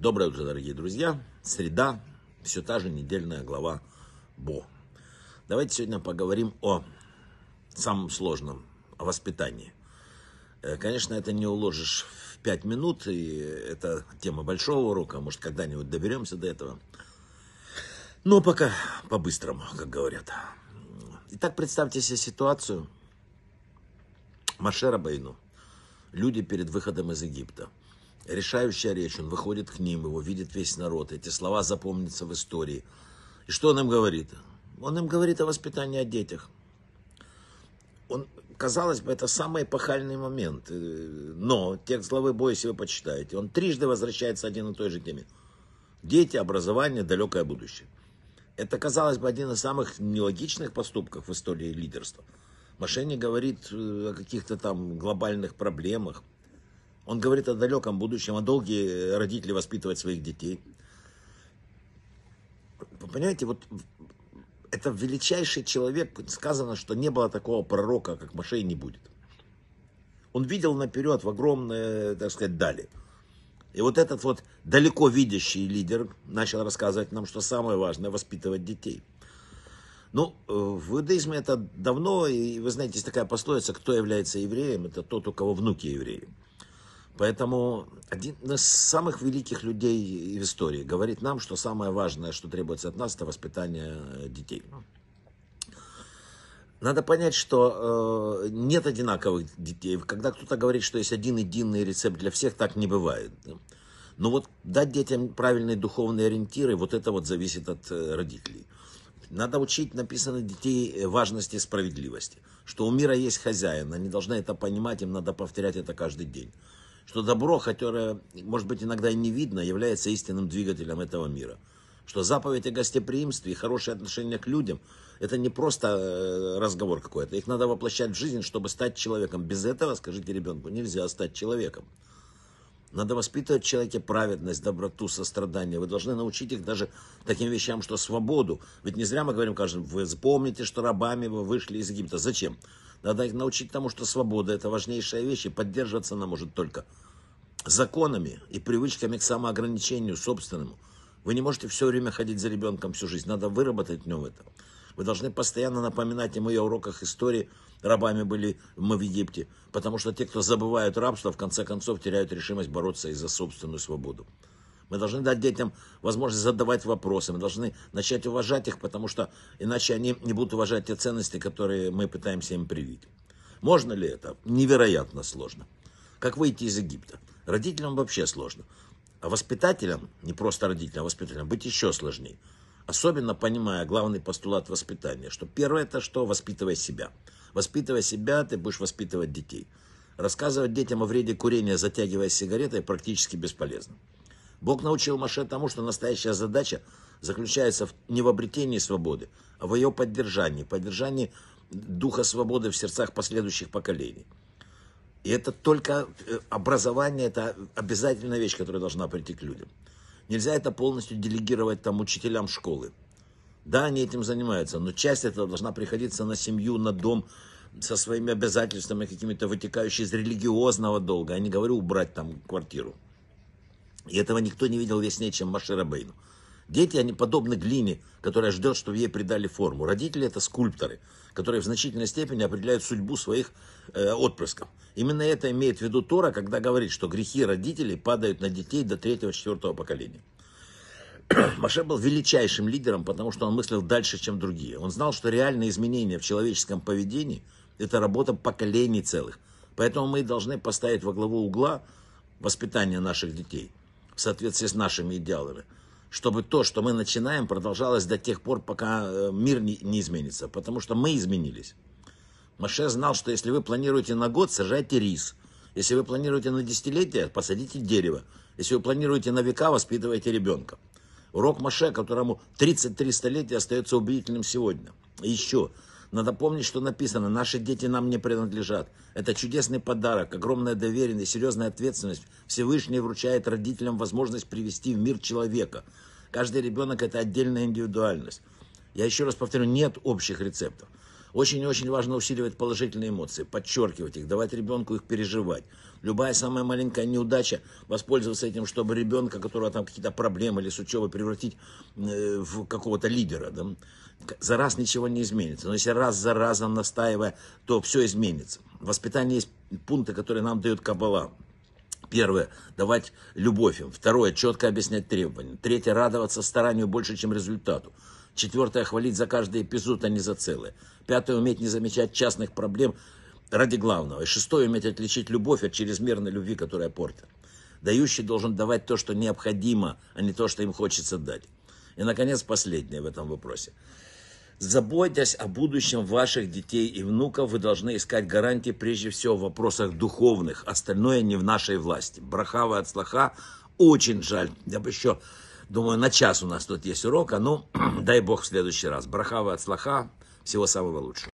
Доброе утро, дорогие друзья. Среда, все та же недельная глава Бо. Давайте сегодня поговорим о самом сложном, о воспитании. Э, конечно, это не уложишь в пять минут, и это тема большого урока, может, когда-нибудь доберемся до этого. Но пока по-быстрому, как говорят. Итак, представьте себе ситуацию Машера Байну. Люди перед выходом из Египта – решающая речь, он выходит к ним, его видит весь народ, эти слова запомнятся в истории. И что он им говорит? Он им говорит о воспитании о детях. Он, казалось бы, это самый эпохальный момент, э, но текст главы «Бой», если вы почитаете, он трижды возвращается один и той же теме. Дети, образование, далекое будущее. Это, казалось бы, один из самых нелогичных поступков в истории лидерства. Мошенник говорит э, о каких-то там глобальных проблемах, он говорит о далеком будущем, о долге родителей воспитывать своих детей. Вы понимаете, вот это величайший человек, сказано, что не было такого пророка, как Машей не будет. Он видел наперед в огромные, так сказать, дали. И вот этот вот далеко видящий лидер начал рассказывать нам, что самое важное – воспитывать детей. Ну, э, в иудаизме это давно, и вы знаете, есть такая пословица, кто является евреем, это тот, у кого внуки евреи. Поэтому один из самых великих людей в истории говорит нам, что самое важное, что требуется от нас, это воспитание э, детей. Надо понять, что э, нет одинаковых детей. Когда кто-то говорит, что есть один единый рецепт для всех, так не бывает. Но вот дать детям правильные духовные ориентиры, вот это вот зависит от э, родителей. Надо учить, написано, детей э, важности справедливости. Что у мира есть хозяин, они должны это понимать, им надо повторять это каждый день что добро, которое, может быть, иногда и не видно, является истинным двигателем этого мира. Что заповедь о гостеприимстве и хорошее отношение к людям – это не просто э, разговор какой-то. Их надо воплощать в жизнь, чтобы стать человеком. Без этого, скажите ребенку, нельзя стать человеком. Надо воспитывать в человеке праведность, доброту, сострадание. Вы должны научить их даже таким вещам, что свободу. Ведь не зря мы говорим каждому, вы помните, что рабами вы вышли из Египта. Зачем? Надо их научить тому, что свобода – это важнейшая вещь, и поддерживаться она может только законами и привычками к самоограничению собственному. Вы не можете все время ходить за ребенком всю жизнь, надо выработать в нем это. Вы должны постоянно напоминать ему и о уроках истории, рабами были мы в Египте, потому что те, кто забывают рабство, в конце концов теряют решимость бороться и за собственную свободу. Мы должны дать детям возможность задавать вопросы, мы должны начать уважать их, потому что иначе они не будут уважать те ценности, которые мы пытаемся им привить. Можно ли это? Невероятно сложно. Как выйти из Египта? Родителям вообще сложно. А воспитателям, не просто родителям, а воспитателям, быть еще сложнее. Особенно понимая главный постулат воспитания, что первое это что? Воспитывай себя. Воспитывая себя, ты будешь воспитывать детей. Рассказывать детям о вреде курения, затягивая сигареты, практически бесполезно. Бог научил Маше тому, что настоящая задача заключается не в обретении свободы, а в ее поддержании, поддержании духа свободы в сердцах последующих поколений. И это только э, образование, это обязательная вещь, которая должна прийти к людям. Нельзя это полностью делегировать там учителям школы. Да, они этим занимаются, но часть этого должна приходиться на семью, на дом, со своими обязательствами какими-то вытекающими из религиозного долга. Я а не говорю убрать там квартиру. И этого никто не видел яснее, чем Маше Бейну. Дети, они подобны глине, которая ждет, чтобы ей придали форму. Родители – это скульпторы, которые в значительной степени определяют судьбу своих э, отпрысков. Именно это имеет в виду Тора, когда говорит, что грехи родителей падают на детей до третьего-четвертого поколения. Маше был величайшим лидером, потому что он мыслил дальше, чем другие. Он знал, что реальные изменения в человеческом поведении – это работа поколений целых. Поэтому мы должны поставить во главу угла воспитание наших детей – в соответствии с нашими идеалами. Чтобы то, что мы начинаем, продолжалось до тех пор, пока э, мир не, не изменится. Потому что мы изменились. Маше знал, что если вы планируете на год, сажайте рис. Если вы планируете на десятилетие, посадите дерево. Если вы планируете на века, воспитывайте ребенка. Урок Маше, которому 33 столетия остается убедительным сегодня. И еще, надо помнить, что написано, наши дети нам не принадлежат. Это чудесный подарок, огромная доверенность, серьезная ответственность. Всевышний вручает родителям возможность привести в мир человека. Каждый ребенок – это отдельная индивидуальность. Я еще раз повторю, нет общих рецептов. Очень-очень и важно усиливать положительные эмоции, подчеркивать их, давать ребенку их переживать. Любая самая маленькая неудача, воспользоваться этим, чтобы ребенка, у которого там какие-то проблемы или с учебой, превратить э, в какого-то лидера. Да? За раз ничего не изменится. Но если раз за разом настаивая, то все изменится. В воспитании есть пункты, которые нам дает Каббала. Первое, давать любовь им. Второе, четко объяснять требования. Третье, радоваться старанию больше, чем результату. Четвертое – хвалить за каждый эпизод, а не за целое. Пятое – уметь не замечать частных проблем ради главного. И шестое – уметь отличить любовь от чрезмерной любви, которая портит. Дающий должен давать то, что необходимо, а не то, что им хочется дать. И, наконец, последнее в этом вопросе. Заботясь о будущем ваших детей и внуков, вы должны искать гарантии прежде всего в вопросах духовных. Остальное не в нашей власти. Брахава от слаха. Очень жаль. Я бы еще Думаю, на час у нас тут есть урок, а ну, дай бог в следующий раз. Брахава от слаха, всего самого лучшего.